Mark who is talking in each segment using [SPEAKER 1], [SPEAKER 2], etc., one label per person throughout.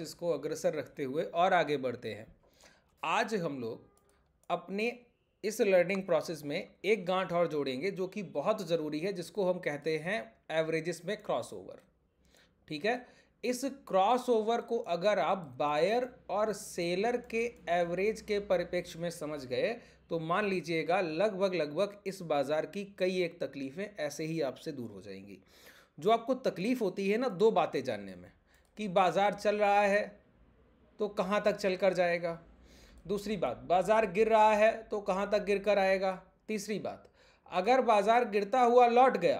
[SPEAKER 1] को अग्रसर रखते हुए और आगे बढ़ते हैं आज हम लोग अपने इस लर्निंग प्रोसेस में एक गांठ और जोड़ेंगे जो कि बहुत ज़रूरी है जिसको हम कहते हैं एवरेजेस में क्रॉसओवर ठीक है इस क्रॉसओवर को अगर आप बायर और सेलर के एवरेज के परिप्रेक्ष्य में समझ गए तो मान लीजिएगा लगभग लगभग इस बाज़ार की कई एक तकलीफ़ें ऐसे ही आपसे दूर हो जाएंगी जो आपको तकलीफ़ होती है ना दो बातें जानने में कि बाज़ार चल रहा है तो कहाँ तक चल कर जाएगा दूसरी बात बाज़ार गिर रहा है तो कहाँ तक गिर कर आएगा तीसरी बात अगर बाज़ार गिरता हुआ लौट गया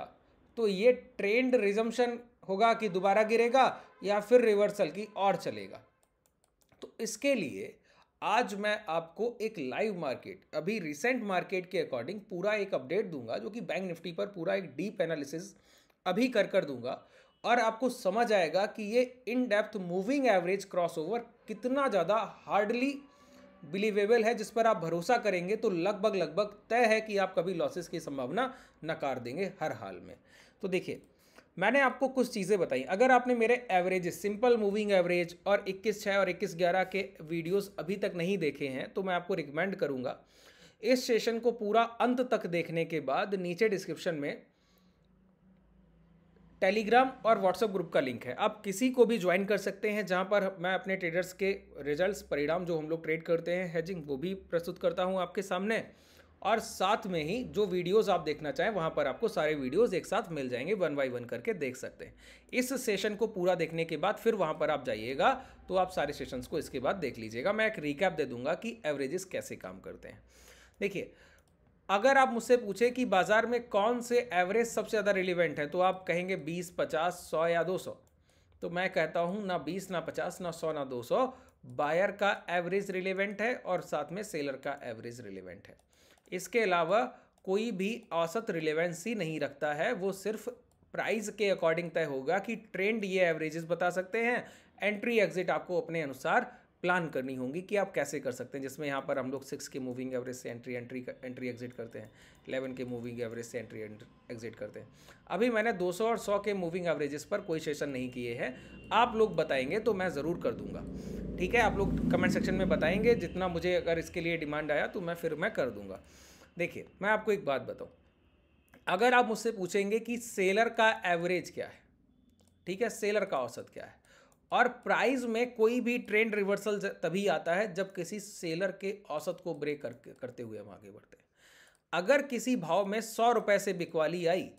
[SPEAKER 1] तो ये ट्रेंड रिजम्पशन होगा कि दोबारा गिरेगा या फिर रिवर्सल की और चलेगा तो इसके लिए आज मैं आपको एक लाइव मार्केट अभी रिसेंट मार्केट के अकॉर्डिंग पूरा एक अपडेट दूंगा जो कि बैंक निफ्टी पर पूरा एक डीप एनालिसिस अभी कर कर दूंगा और आपको समझ आएगा कि ये in depth moving average crossover कितना ज़्यादा हार्डली बिलीवेबल है जिस पर आप भरोसा करेंगे तो लगभग लगभग तय है कि आप कभी लॉसेस की संभावना नकार देंगे हर हाल में तो देखिए मैंने आपको कुछ चीज़ें बताई अगर आपने मेरे एवरेज सिंपल मूविंग एवरेज और इक्कीस छः और इक्कीस ग्यारह के वीडियोस अभी तक नहीं देखे हैं तो मैं आपको रिकमेंड करूँगा इस सेशन को पूरा अंत तक देखने के बाद नीचे डिस्क्रिप्शन में टेलीग्राम और व्हाट्सएप ग्रुप का लिंक है आप किसी को भी ज्वाइन कर सकते हैं जहां पर मैं अपने ट्रेडर्स के रिजल्ट्स परिणाम जो हम लोग ट्रेड करते हैं हेजिंग वो भी प्रस्तुत करता हूं आपके सामने और साथ में ही जो वीडियोस आप देखना चाहें वहां पर आपको सारे वीडियोस एक साथ मिल जाएंगे वन बाई वन करके देख सकते हैं इस सेशन को पूरा देखने के बाद फिर वहां पर आप जाइएगा तो आप सारे सेशंस को इसके बाद देख लीजिएगा मैं एक रिकैप दे दूंगा कि एवरेजेस कैसे काम करते हैं देखिए अगर आप मुझसे पूछे कि बाजार में कौन से एवरेज सबसे ज़्यादा रिलीवेंट है तो आप कहेंगे बीस पचास सौ या दो सौ तो मैं कहता हूँ ना बीस ना पचास ना सौ ना दो सौ बायर का एवरेज रिलेवेंट है और साथ में सेलर का एवरेज रिलेवेंट है इसके अलावा कोई भी औसत रिलेवेंसी नहीं रखता है वो सिर्फ प्राइस के अकॉर्डिंग तय होगा कि ट्रेंड ये एवरेजेस बता सकते हैं एंट्री एग्जिट आपको अपने अनुसार प्लान करनी होगी कि आप कैसे कर सकते हैं जिसमें यहाँ पर हम लोग सिक्स के मूविंग एवरेज से एंट्री एंट्री एंट्री एग्जिट करते हैं इलेवन के मूविंग एवरेज से एंट्री एग्जिट करते हैं अभी मैंने 200 और 100 के मूविंग एवरेजेस पर कोई सेशन नहीं किए हैं आप लोग बताएंगे तो मैं ज़रूर कर दूंगा ठीक है आप लोग कमेंट सेक्शन में बताएंगे जितना मुझे अगर इसके लिए डिमांड आया तो मैं फिर मैं कर दूंगा देखिए मैं आपको एक बात बताऊँ अगर आप मुझसे पूछेंगे कि सेलर का एवरेज क्या है ठीक है सेलर का औसत क्या है और प्राइस में कोई भी ट्रेंड रिवर्सल तभी आता है जब किसी सेलर के औसत को ब्रेक कर, करते हुए हम आगे बढ़ते हैं अगर किसी भाव में सौ रुपये से बिकवाली आई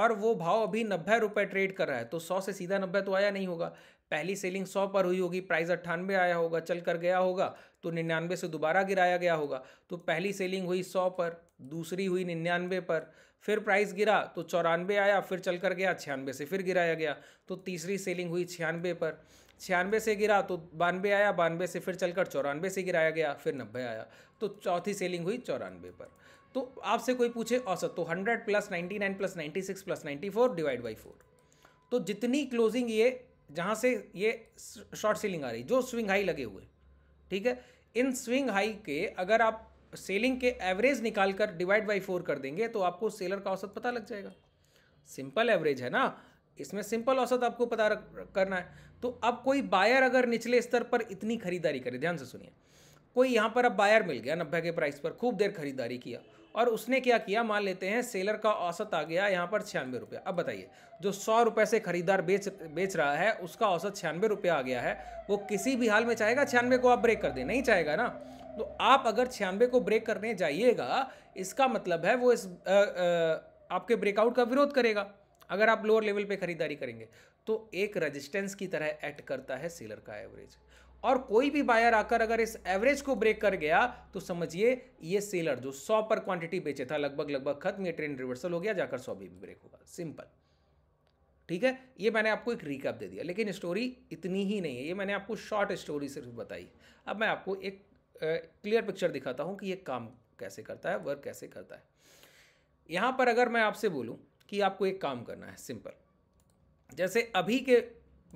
[SPEAKER 1] और वो भाव अभी नब्बे रुपये ट्रेड कर रहा है तो सौ से सीधा नब्बे तो आया नहीं होगा पहली सेलिंग सौ पर हुई होगी प्राइस अट्ठानबे आया होगा चल कर गया होगा तो निन्यानवे से दोबारा गिराया गया होगा तो पहली सेलिंग हुई सौ पर दूसरी हुई निन्यानवे पर फिर प्राइस गिरा तो चौरानवे आया फिर चल कर गया छियानवे से फिर गिराया गया तो तीसरी सेलिंग हुई छियानवे पर छियानवे से गिरा तो बानवे आया बानवे से फिर चलकर चौरानवे से गिराया गया फिर नब्बे आया तो चौथी सेलिंग हुई चौरानवे पर तो आपसे कोई पूछे औसत तो hundred plus ninety nine plus ninety six plus ninety four divide by four तो जितनी क्लोजिंग ये जहाँ से ये शॉर्ट सेलिंग आ रही जो स्विंग हाई लगे हुए ठीक है इन स्विंग हाई के अगर आप सेलिंग के एवरेज निकाल कर डिवाइड बाई फोर कर देंगे तो आपको सेलर का औसत पता लग जाएगा सिंपल एवरेज है ना इसमें सिंपल औसत आपको पता करना है तो अब कोई बायर अगर निचले स्तर पर इतनी खरीदारी करे ध्यान से सुनिए कोई यहाँ पर अब बायर मिल गया नब्बे के प्राइस पर खूब देर खरीदारी किया और उसने क्या किया मान लेते हैं सेलर का औसत आ गया यहाँ पर छियानवे रुपये अब बताइए जो सौ रुपये से खरीदार बेच बेच रहा है उसका औसत छियानवे रुपये आ गया है वो किसी भी हाल में चाहेगा छियानवे को आप ब्रेक कर दें नहीं चाहेगा ना तो आप अगर छियानवे को ब्रेक करने जाइएगा इसका मतलब है वो इस आ, आ, आपके ब्रेकआउट का विरोध करेगा अगर आप लोअर लेवल पे खरीदारी करेंगे तो एक रेजिस्टेंस की तरह एक्ट करता है सेलर का एवरेज और कोई भी बायर आकर अगर इस एवरेज को ब्रेक कर गया तो समझिए ये सेलर जो 100 पर क्वांटिटी बेचे था लगभग लगभग खत्म ये ट्रेंड रिवर्सल हो गया जाकर 100 भी ब्रेक होगा सिंपल ठीक है ये मैंने आपको एक रिकअप दे दिया लेकिन स्टोरी इतनी ही नहीं है ये मैंने आपको शॉर्ट स्टोरी सिर्फ बताई अब मैं आपको एक क्लियर पिक्चर दिखाता हूँ कि ये काम कैसे करता है वर्क कैसे करता है यहाँ पर अगर मैं आपसे बोलूँ कि आपको एक काम करना है सिंपल जैसे अभी के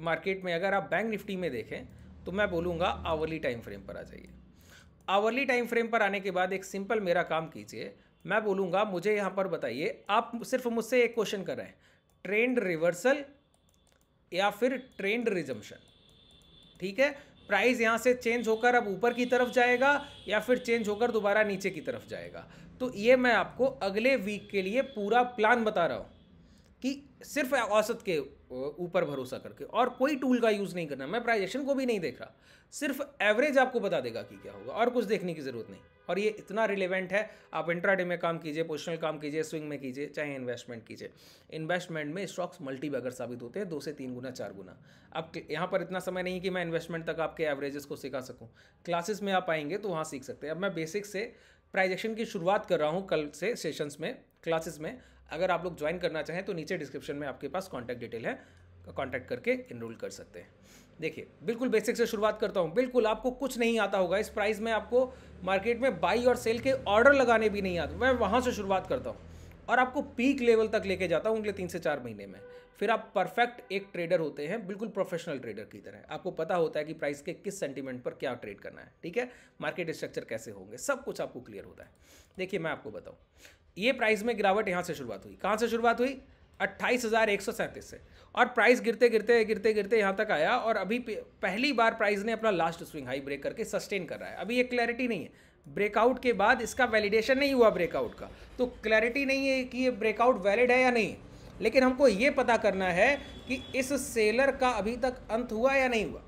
[SPEAKER 1] मार्केट में अगर आप बैंक निफ्टी में देखें तो मैं बोलूँगा आवरली टाइम फ्रेम पर आ जाइए आवरली टाइम फ्रेम पर आने के बाद एक सिंपल मेरा काम कीजिए मैं बोलूँगा मुझे यहाँ पर बताइए आप सिर्फ मुझसे एक क्वेश्चन कर रहे हैं ट्रेंड रिवर्सल या फिर ट्रेंड रिजम्पशन ठीक है प्राइस यहाँ से चेंज होकर अब ऊपर की तरफ जाएगा या फिर चेंज होकर दोबारा नीचे की तरफ जाएगा तो ये मैं आपको अगले वीक के लिए पूरा प्लान बता रहा हूँ कि सिर्फ औसत के ऊपर भरोसा करके और कोई टूल का यूज़ नहीं करना मैं प्राइजेशन को भी नहीं देख रहा सिर्फ एवरेज आपको बता देगा कि क्या होगा और कुछ देखने की ज़रूरत नहीं और ये इतना रिलेवेंट है आप इंट्राडे में काम कीजिए पोजिशनल काम कीजिए स्विंग में कीजिए चाहे इन्वेस्टमेंट कीजिए इन्वेस्टमेंट में स्टॉक्स मल्टी बैगर साबित होते हैं दो से तीन गुना चार गुना अब यहाँ पर इतना समय नहीं कि मैं इन्वेस्टमेंट तक आपके एवरेजेस को सिखा सकूँ क्लासेस में आप आएंगे तो वहाँ सीख सकते हैं अब मैं बेसिक से प्राइजेक्शन की शुरुआत कर रहा हूँ कल से सेशंस में क्लासेस में अगर आप लोग ज्वाइन करना चाहें तो नीचे डिस्क्रिप्शन में आपके पास कॉन्टैक्ट डिटेल है कॉन्टैक्ट करके इनरोल कर सकते हैं देखिए बिल्कुल बेसिक से शुरुआत करता हूँ बिल्कुल आपको कुछ नहीं आता होगा इस प्राइस में आपको मार्केट में बाई और सेल के ऑर्डर लगाने भी नहीं आते मैं वहाँ से शुरुआत करता हूँ और आपको पीक लेवल तक लेके जाता हूँ अगले तीन से चार महीने में फिर आप परफेक्ट एक ट्रेडर होते हैं बिल्कुल प्रोफेशनल ट्रेडर की तरह आपको पता होता है कि प्राइस के किस सेंटीमेंट पर क्या ट्रेड करना है ठीक है मार्केट स्ट्रक्चर कैसे होंगे सब कुछ आपको क्लियर होता है देखिए मैं आपको बताऊँ ये प्राइस में गिरावट यहाँ से शुरुआत हुई कहाँ से शुरुआत हुई अट्ठाईस हज़ार एक सौ सैंतीस से और प्राइस गिरते गिरते गिरते गिरते यहाँ तक आया और अभी पहली बार प्राइस ने अपना लास्ट स्विंग हाई ब्रेक करके सस्टेन कर रहा है अभी ये क्लैरिटी नहीं है ब्रेकआउट के बाद इसका वैलिडेशन नहीं हुआ ब्रेकआउट का तो क्लैरिटी नहीं है कि ये ब्रेकआउट वैलिड है या नहीं लेकिन हमको ये पता करना है कि इस सेलर का अभी तक अंत हुआ या नहीं हुआ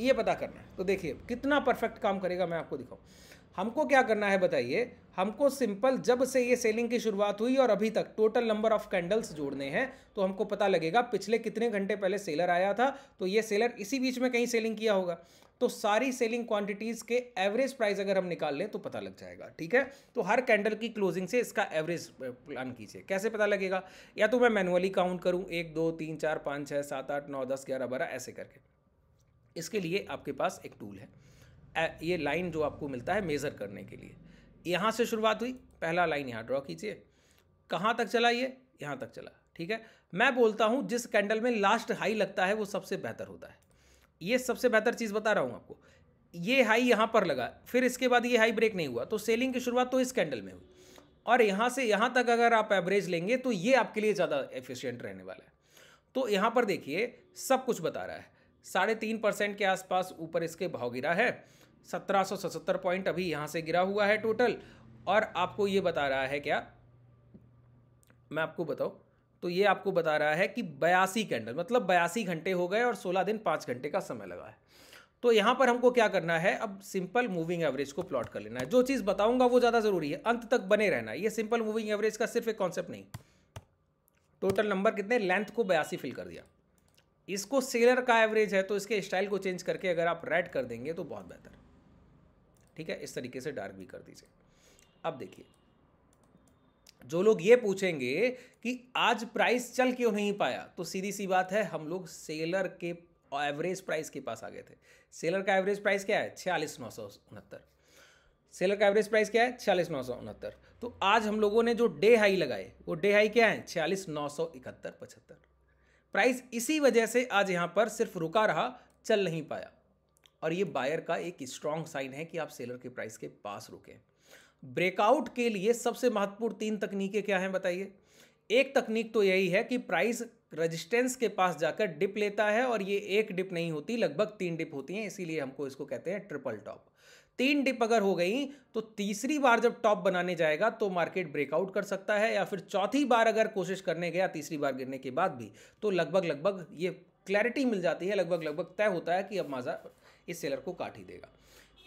[SPEAKER 1] ये पता करना है तो देखिए कितना परफेक्ट काम करेगा मैं आपको दिखाऊँ हमको क्या करना है बताइए हमको सिंपल जब से ये सेलिंग की शुरुआत हुई और अभी तक टोटल नंबर ऑफ कैंडल्स जोड़ने हैं तो हमको पता लगेगा पिछले कितने घंटे पहले सेलर आया था तो ये सेलर इसी बीच में कहीं सेलिंग किया होगा तो सारी सेलिंग क्वांटिटीज के एवरेज प्राइस अगर हम निकाल लें तो पता लग जाएगा ठीक है तो हर कैंडल की क्लोजिंग से इसका एवरेज प्लान कीजिए कैसे पता लगेगा या तो मैं मैनुअली काउंट करूँ एक दो तीन चार पाँच छः सात आठ नौ दस ग्यारह बारह ऐसे करके इसके लिए आपके पास एक टूल है ये लाइन जो आपको मिलता है मेज़र करने के लिए यहाँ से शुरुआत हुई पहला लाइन यहाँ ड्रॉ कीजिए कहाँ तक चला ये यहाँ तक चला ठीक है मैं बोलता हूँ जिस कैंडल में लास्ट हाई लगता है वो सबसे बेहतर होता है ये सबसे बेहतर चीज़ बता रहा हूँ आपको ये हाई यहाँ पर लगा फिर इसके बाद ये हाई ब्रेक नहीं हुआ तो सेलिंग की शुरुआत तो इस कैंडल में हुई और यहाँ से यहाँ तक अगर आप एवरेज लेंगे तो ये आपके लिए ज़्यादा एफिशिएंट रहने वाला है तो यहाँ पर देखिए सब कुछ बता रहा है साढ़े तीन परसेंट के आसपास ऊपर इसके भाव गिरा है 1777 पॉइंट अभी यहाँ से गिरा हुआ है टोटल और आपको ये बता रहा है क्या मैं आपको बताऊँ तो ये आपको बता रहा है कि बयासी कैंडल मतलब बयासी घंटे हो गए और सोलह दिन पाँच घंटे का समय लगा है तो यहाँ पर हमको क्या करना है अब सिंपल मूविंग एवरेज को प्लॉट कर लेना है जो चीज़ बताऊंगा वो ज़्यादा ज़रूरी है अंत तक बने रहना है ये सिंपल मूविंग एवरेज का सिर्फ एक कॉन्सेप्ट नहीं टोटल नंबर कितने लेंथ को बयासी फिल कर दिया इसको सेलर का एवरेज है तो इसके स्टाइल को चेंज करके अगर आप रेड कर देंगे तो बहुत बेहतर ठीक है इस तरीके से डार्क भी कर दीजिए अब देखिए जो लोग ये पूछेंगे कि आज प्राइस चल क्यों नहीं पाया तो सीधी सी बात है हम लोग सेलर के एवरेज प्राइस के पास आ गए थे सेलर का एवरेज प्राइस क्या है छियालीस नौ सौ उनहत्तर सेलर का एवरेज प्राइस क्या है छियालीस नौ सौ उनहत्तर तो आज हम लोगों ने जो डे हाई लगाए वो डे हाई क्या है छियालीस नौ सौ इकहत्तर पचहत्तर प्राइस इसी वजह से आज यहाँ पर सिर्फ रुका रहा चल नहीं पाया और ये बायर का एक स्ट्रॉन्ग साइन है कि आप सेलर के प्राइस के पास रुकें ब्रेकआउट के लिए सबसे महत्वपूर्ण तीन तकनीकें क्या हैं बताइए एक तकनीक तो यही है कि प्राइस रेजिस्टेंस के पास जाकर डिप लेता है और ये एक डिप नहीं होती लगभग तीन डिप होती हैं इसीलिए हमको इसको कहते हैं ट्रिपल टॉप तीन डिप अगर हो गई तो तीसरी बार जब टॉप बनाने जाएगा तो मार्केट ब्रेकआउट कर सकता है या फिर चौथी बार अगर कोशिश करने गया तीसरी बार गिरने के बाद भी तो लगभग लगभग ये क्लैरिटी मिल जाती है लगभग लगभग तय होता है कि अब माजा इस सेलर को काट ही देगा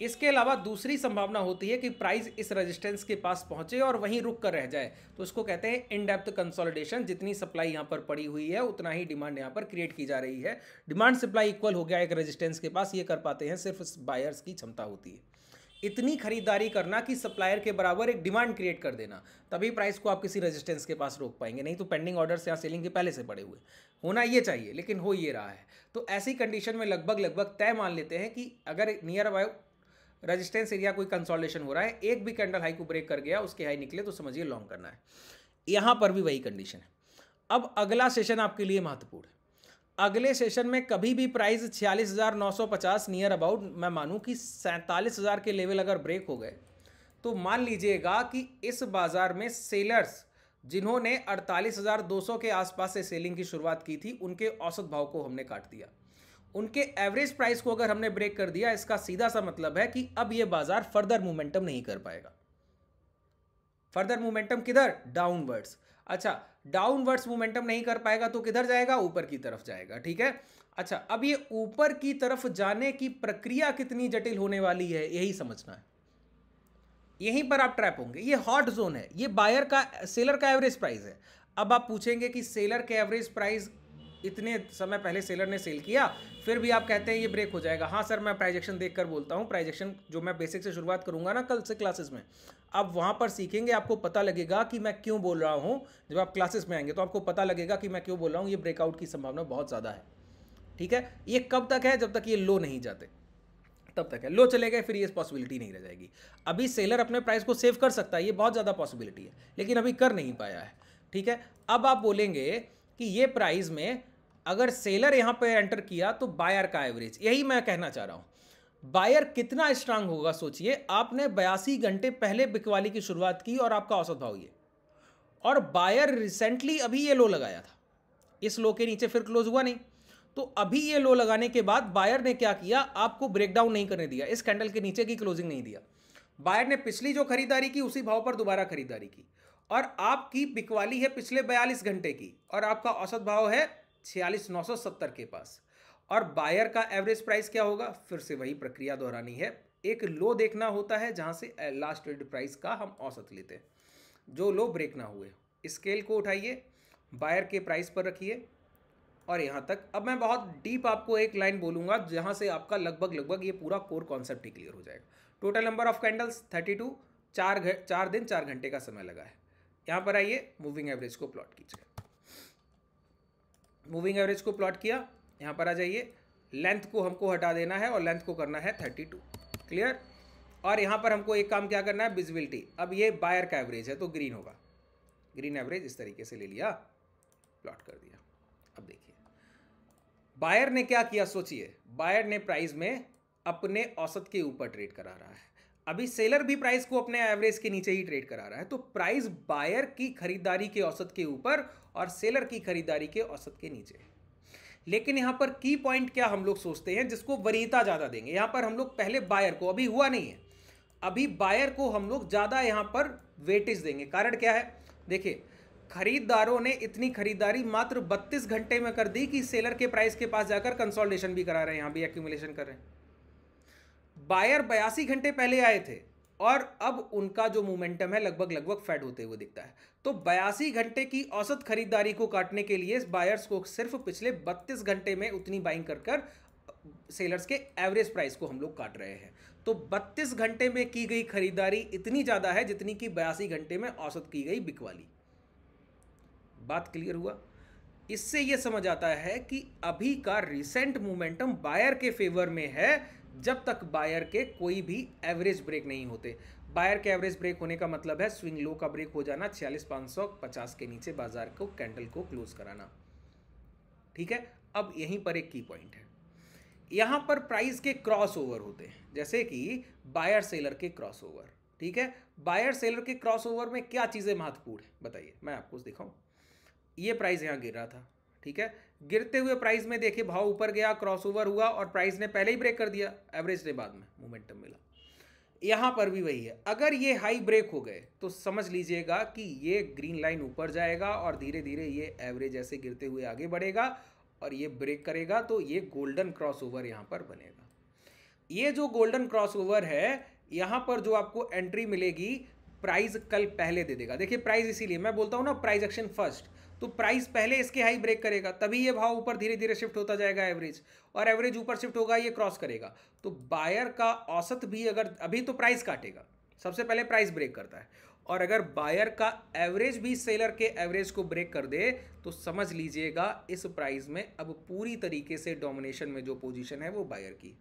[SPEAKER 1] इसके अलावा दूसरी संभावना होती है कि प्राइस इस रेजिस्टेंस के पास पहुंचे और वहीं रुक कर रह जाए तो इसको कहते हैं इन डेप्थ कंसोलिडेशन जितनी सप्लाई यहां पर पड़ी हुई है उतना ही डिमांड यहां पर क्रिएट की जा रही है डिमांड सप्लाई इक्वल हो गया एक रेजिस्टेंस के पास ये कर पाते हैं सिर्फ बायर्स की क्षमता होती है इतनी खरीदारी करना कि सप्लायर के बराबर एक डिमांड क्रिएट कर देना तभी प्राइस को आप किसी रेजिस्टेंस के पास रोक पाएंगे नहीं तो पेंडिंग ऑर्डर्स यहाँ सेलिंग के पहले से पड़े हुए होना ये चाहिए लेकिन हो ये रहा है तो ऐसी कंडीशन में लगभग लगभग तय मान लेते हैं कि अगर नियर अबाउट रजिस्टेंस एरिया कोई कंसोलिडेशन हो रहा है एक भी कैंडल हाई को ब्रेक कर गया उसके हाई निकले तो समझिए लॉन्ग करना है यहाँ पर भी वही कंडीशन है अब अगला सेशन आपके लिए महत्वपूर्ण है अगले सेशन में कभी भी प्राइस छियालीस हज़ार नौ सौ पचास नियर अबाउट मैं मानूं कि सैंतालीस हज़ार के लेवल अगर ब्रेक हो गए तो मान लीजिएगा कि इस बाज़ार में सेलर्स जिन्होंने अड़तालीस हज़ार दो सौ के आसपास से सेलिंग की शुरुआत की थी उनके औसत भाव को हमने काट दिया उनके एवरेज प्राइस को अगर हमने ब्रेक कर दिया इसका सीधा सा मतलब है कि अब ये बाज़ार फर्दर मोमेंटम नहीं कर पाएगा फर्दर मोमेंटम किधर डाउनवर्ड्स अच्छा डाउनवर्ड्स मोमेंटम नहीं कर पाएगा तो किधर जाएगा ऊपर की तरफ जाएगा ठीक है अच्छा अब ये ऊपर की तरफ जाने की प्रक्रिया कितनी जटिल होने वाली है यही समझना है यहीं पर आप ट्रैप होंगे ये हॉट जोन है ये बायर का सेलर का एवरेज प्राइस है अब आप पूछेंगे कि सेलर के एवरेज प्राइस इतने समय पहले सेलर ने सेल किया फिर भी आप कहते हैं ये ब्रेक हो जाएगा हाँ सर मैं प्राइजेक्शन देख कर बोलता हूँ प्राइजेक्शन जो मैं बेसिक से शुरुआत करूंगा ना कल से क्लासेस में आप वहाँ पर सीखेंगे आपको पता लगेगा कि मैं क्यों बोल रहा हूँ जब आप क्लासेस में आएंगे तो आपको पता लगेगा कि मैं क्यों बोल रहा हूँ ये ब्रेकआउट की संभावना बहुत ज़्यादा है ठीक है ये कब तक है जब तक ये लो नहीं जाते तब तक है लो चले गए फिर ये पॉसिबिलिटी नहीं रह जाएगी अभी सेलर अपने प्राइस को सेव कर सकता है ये बहुत ज़्यादा पॉसिबिलिटी है लेकिन अभी कर नहीं पाया है ठीक है अब आप बोलेंगे कि ये प्राइस में अगर सेलर यहाँ पे एंटर किया तो बायर का एवरेज यही मैं कहना चाह रहा हूँ बायर कितना स्ट्रांग होगा सोचिए आपने बयासी घंटे पहले बिकवाली की शुरुआत की और आपका औसत भाव ये और बायर रिसेंटली अभी ये लो लगाया था इस लो के नीचे फिर क्लोज हुआ नहीं तो अभी ये लो लगाने के बाद बायर ने क्या किया आपको ब्रेकडाउन नहीं करने दिया इस कैंडल के नीचे की क्लोजिंग नहीं दिया बायर ने पिछली जो खरीदारी की उसी भाव पर दोबारा खरीदारी की और आपकी बिकवाली है पिछले बयालीस घंटे की और आपका औसत भाव है छियालीस नौ सौ सत्तर के पास और बायर का एवरेज प्राइस क्या होगा फिर से वही प्रक्रिया दोहरानी है एक लो देखना होता है जहाँ से लास्ट ट्रेड प्राइस का हम औसत लेते हैं जो लो ब्रेक ना हुए स्केल को उठाइए बायर के प्राइस पर रखिए और यहाँ तक अब मैं बहुत डीप आपको एक लाइन बोलूँगा जहाँ से आपका लगभग लगभग ये पूरा कोर कॉन्सेप्ट ही क्लियर हो जाएगा total number of candles thirty two चार घ, चार दिन चार घंटे का समय लगा है यहाँ पर आइए मूविंग एवरेज को प्लॉट कीजिए मूविंग एवरेज को प्लॉट किया यहाँ पर आ जाइए लेंथ को हमको हटा देना है और लेंथ को करना है थर्टी टू क्लियर और यहाँ पर हमको एक काम क्या करना है विजिबिलिटी अब ये बायर का एवरेज है तो ग्रीन होगा ग्रीन एवरेज इस तरीके से ले लिया प्लॉट कर दिया अब देखिए बायर ने क्या किया सोचिए बायर ने प्राइस में अपने औसत के ऊपर ट्रेड करा रहा है अभी सेलर भी प्राइस को अपने एवरेज के नीचे ही ट्रेड करा रहा है तो प्राइस बायर की खरीदारी के औसत के ऊपर और सेलर की खरीदारी के औसत के नीचे लेकिन यहां पर की पॉइंट क्या हम लोग सोचते हैं जिसको वरीयता ज्यादा देंगे यहां पर हम लोग पहले बायर को अभी हुआ नहीं है अभी बायर को हम लोग ज्यादा यहां पर वेटेज देंगे कारण क्या है देखिए खरीदारों ने इतनी खरीदारी मात्र 32 घंटे में कर दी कि सेलर के प्राइस के पास जाकर कंसोल्टेशन भी करा रहे हैं यहां भी एक्यूमुलेशन कर रहे हैं बायर बयासी घंटे पहले आए थे और अब उनका जो मोमेंटम है लगभग लगभग फेड होते हुए दिखता है तो बयासी घंटे की औसत खरीदारी को काटने के लिए बायर्स को सिर्फ पिछले 32 घंटे में उतनी बाइंग कर कर सेलर्स के एवरेज प्राइस को हम लोग काट रहे हैं तो 32 घंटे में की गई खरीदारी इतनी ज़्यादा है जितनी कि बयासी घंटे में औसत की गई बिकवाली बात क्लियर हुआ इससे यह समझ आता है कि अभी का रिसेंट मोमेंटम बायर के फेवर में है जब तक बायर के कोई भी एवरेज ब्रेक नहीं होते बायर के एवरेज ब्रेक होने का मतलब है स्विंग लो का ब्रेक हो जाना छियालीस पाँच सौ पचास के नीचे बाजार को कैंडल को क्लोज कराना ठीक है अब यहीं पर एक की पॉइंट है यहाँ पर प्राइस के क्रॉस ओवर होते हैं जैसे कि बायर सेलर के क्रॉस ओवर ठीक है बायर सेलर के क्रॉस ओवर में क्या चीज़ें महत्वपूर्ण है बताइए मैं आपको दिखाऊँ ये प्राइस यहाँ गिर रहा था ठीक है गिरते हुए प्राइस में देखे भाव ऊपर गया क्रॉसओवर हुआ और प्राइस ने पहले ही ब्रेक कर दिया एवरेज ने बाद में मोमेंटम मिला यहाँ पर भी वही है अगर ये हाई ब्रेक हो गए तो समझ लीजिएगा कि ये ग्रीन लाइन ऊपर जाएगा और धीरे धीरे ये एवरेज ऐसे गिरते हुए आगे बढ़ेगा और ये ब्रेक करेगा तो ये गोल्डन क्रॉस ओवर यहाँ पर बनेगा ये जो गोल्डन क्रॉस ओवर है यहाँ पर जो आपको एंट्री मिलेगी प्राइस कल पहले दे देगा देखिए प्राइस इसीलिए मैं बोलता हूँ ना प्राइस एक्शन फर्स्ट तो प्राइस पहले इसके हाई ब्रेक करेगा तभी ये भाव ऊपर धीरे धीरे शिफ्ट होता जाएगा एवरेज और एवरेज ऊपर शिफ्ट होगा ये क्रॉस करेगा तो बायर का औसत भी अगर अभी तो प्राइस काटेगा सबसे पहले प्राइस ब्रेक करता है और अगर बायर का एवरेज भी सेलर के एवरेज को ब्रेक कर दे तो समझ लीजिएगा इस प्राइस में अब पूरी तरीके से डोमिनेशन में जो पोजीशन है वो बायर की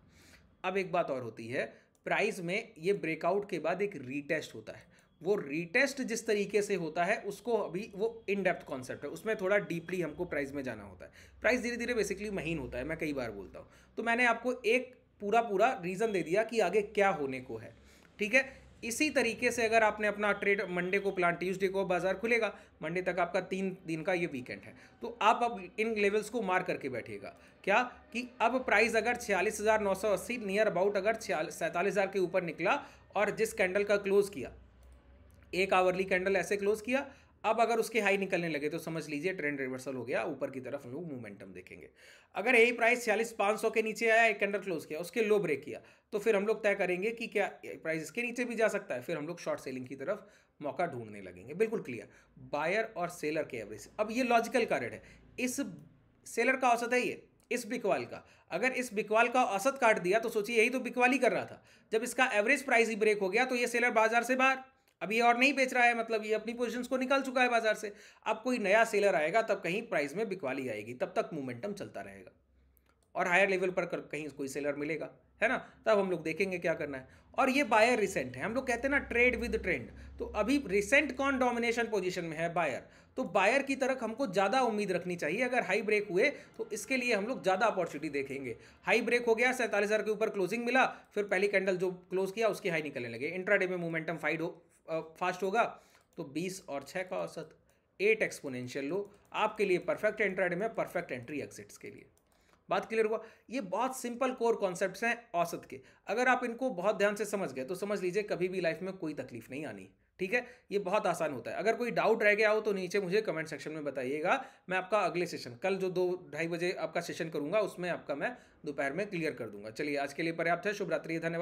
[SPEAKER 1] अब एक बात और होती है प्राइस में ये ब्रेकआउट के बाद एक रीटेस्ट होता है वो रीटेस्ट जिस तरीके से होता है उसको अभी वो इन डेप्थ कॉन्सेप्ट है उसमें थोड़ा डीपली हमको प्राइस में जाना होता है प्राइस धीरे धीरे बेसिकली महीन होता है मैं कई बार बोलता हूँ तो मैंने आपको एक पूरा पूरा रीज़न दे दिया कि आगे क्या होने को है ठीक है इसी तरीके से अगर आपने अपना ट्रेड मंडे को प्लान ट्यूजडे को बाजार खुलेगा मंडे तक आपका तीन दिन का ये वीकेंड है तो आप अब इन लेवल्स को मार करके बैठिएगा क्या कि अब प्राइस अगर छियालीस हज़ार नौ सौ अस्सी नियर अबाउट अगर सैंतालीस हज़ार के ऊपर निकला और जिस कैंडल का क्लोज किया एक आवरली कैंडल ऐसे क्लोज किया अब अगर उसके हाई निकलने लगे तो समझ लीजिए ट्रेंड रिवर्सल हो गया ऊपर की तरफ हम लोग मोमेंटम देखेंगे अगर यही प्राइस छियालीस पाँच सौ के नीचे आया एक कैंडल क्लोज किया उसके लो ब्रेक किया तो फिर हम लोग तय करेंगे कि क्या प्राइस इसके नीचे भी जा सकता है फिर हम लोग शॉर्ट सेलिंग की तरफ मौका ढूंढने लगेंगे बिल्कुल क्लियर बायर और सेलर के एवरेज अब ये लॉजिकल कारण है इस सेलर का औसत है ये इस बिकवाल का अगर इस बिकवाल का औसत काट दिया तो सोचिए यही तो बिकवाल ही कर रहा था जब इसका एवरेज प्राइस ही ब्रेक हो गया तो ये सेलर बाजार से बाहर अब ये और नहीं बेच रहा है मतलब ये अपनी पोजिशन को निकाल चुका है बाजार से अब कोई नया सेलर आएगा तब कहीं प्राइस में बिकवाली आएगी तब तक मोमेंटम चलता रहेगा और हायर लेवल पर कर, कहीं कोई सेलर मिलेगा है ना तब हम लोग देखेंगे क्या करना है और ये बायर रिसेंट है हम लोग कहते हैं ना ट्रेड विद ट्रेंड तो अभी रिसेंट कौन डोमिनेशन पोजीशन में है बायर तो बायर की तरफ हमको ज़्यादा उम्मीद रखनी चाहिए अगर हाई ब्रेक हुए तो इसके लिए हम लोग ज़्यादा अपॉर्चुनिटी देखेंगे हाई ब्रेक हो गया सैंतालीस के ऊपर क्लोजिंग मिला फिर पहली कैंडल जो क्लोज किया उसकी हाई निकलने लगे इंट्राडे में मोमेंटम फाइड हो फास्ट होगा तो बीस और छः का औसत एट एक्सपोनेंशियल लो आपके लिए परफेक्ट एंट्राइड में परफेक्ट एंट्री एग्जिट्स के लिए बात क्लियर हुआ ये बहुत सिंपल कोर कॉन्सेप्ट हैं औसत के अगर आप इनको बहुत ध्यान से समझ गए तो समझ लीजिए कभी भी लाइफ में कोई तकलीफ नहीं आनी ठीक है ये बहुत आसान होता है अगर कोई डाउट रह गया हो तो नीचे मुझे कमेंट सेक्शन में बताइएगा मैं आपका अगले सेशन कल जो दो ढाई बजे आपका सेशन करूंगा उसमें आपका मैं दोपहर में क्लियर कर दूंगा चलिए आज के लिए पर्याप्त है शुभ रात्रि धन्यवाद